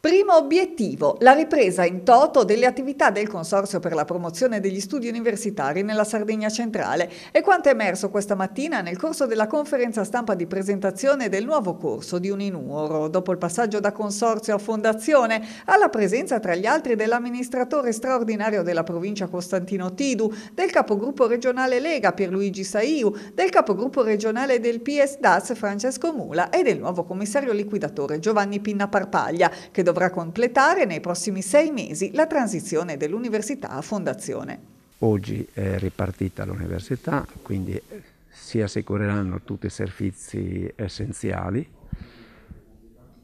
Primo obiettivo, la ripresa in toto delle attività del Consorzio per la promozione degli studi universitari nella Sardegna centrale e quanto è emerso questa mattina nel corso della conferenza stampa di presentazione del nuovo corso di Uninuoro, dopo il passaggio da consorzio a fondazione, alla presenza tra gli altri dell'amministratore straordinario della provincia Costantino Tidu, del capogruppo regionale Lega Pierluigi Saiu, del capogruppo regionale del PS DAS Francesco Mula e del nuovo commissario liquidatore Giovanni Pinna Parpaglia, che dovrà completare nei prossimi sei mesi la transizione dell'università a fondazione. Oggi è ripartita l'università, quindi eh, si assicureranno tutti i servizi essenziali.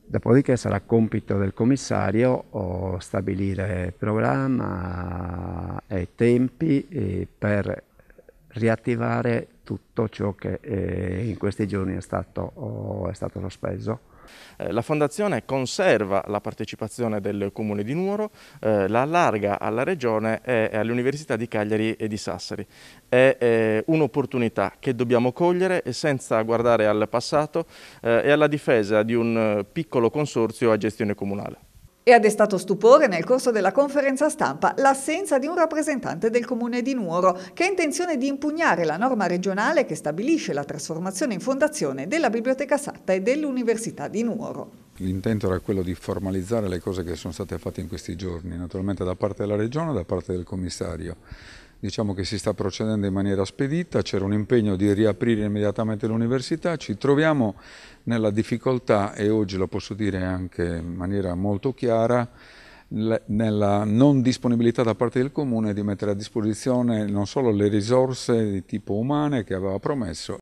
Dopodiché sarà compito del commissario stabilire programma e tempi eh, per riattivare tutto ciò che eh, in questi giorni è stato, oh, è stato sospeso. Eh, la Fondazione conserva la partecipazione del Comune di Nuoro, eh, la allarga alla Regione e alle Università di Cagliari e di Sassari. È eh, un'opportunità che dobbiamo cogliere senza guardare al passato eh, e alla difesa di un eh, piccolo consorzio a gestione comunale. E ha destato stupore nel corso della conferenza stampa l'assenza di un rappresentante del comune di Nuoro che ha intenzione di impugnare la norma regionale che stabilisce la trasformazione in fondazione della Biblioteca Satta e dell'Università di Nuoro. L'intento era quello di formalizzare le cose che sono state fatte in questi giorni, naturalmente da parte della Regione e da parte del Commissario diciamo che si sta procedendo in maniera spedita, c'era un impegno di riaprire immediatamente l'università, ci troviamo nella difficoltà e oggi lo posso dire anche in maniera molto chiara nella non disponibilità da parte del Comune di mettere a disposizione non solo le risorse di tipo umane che aveva promesso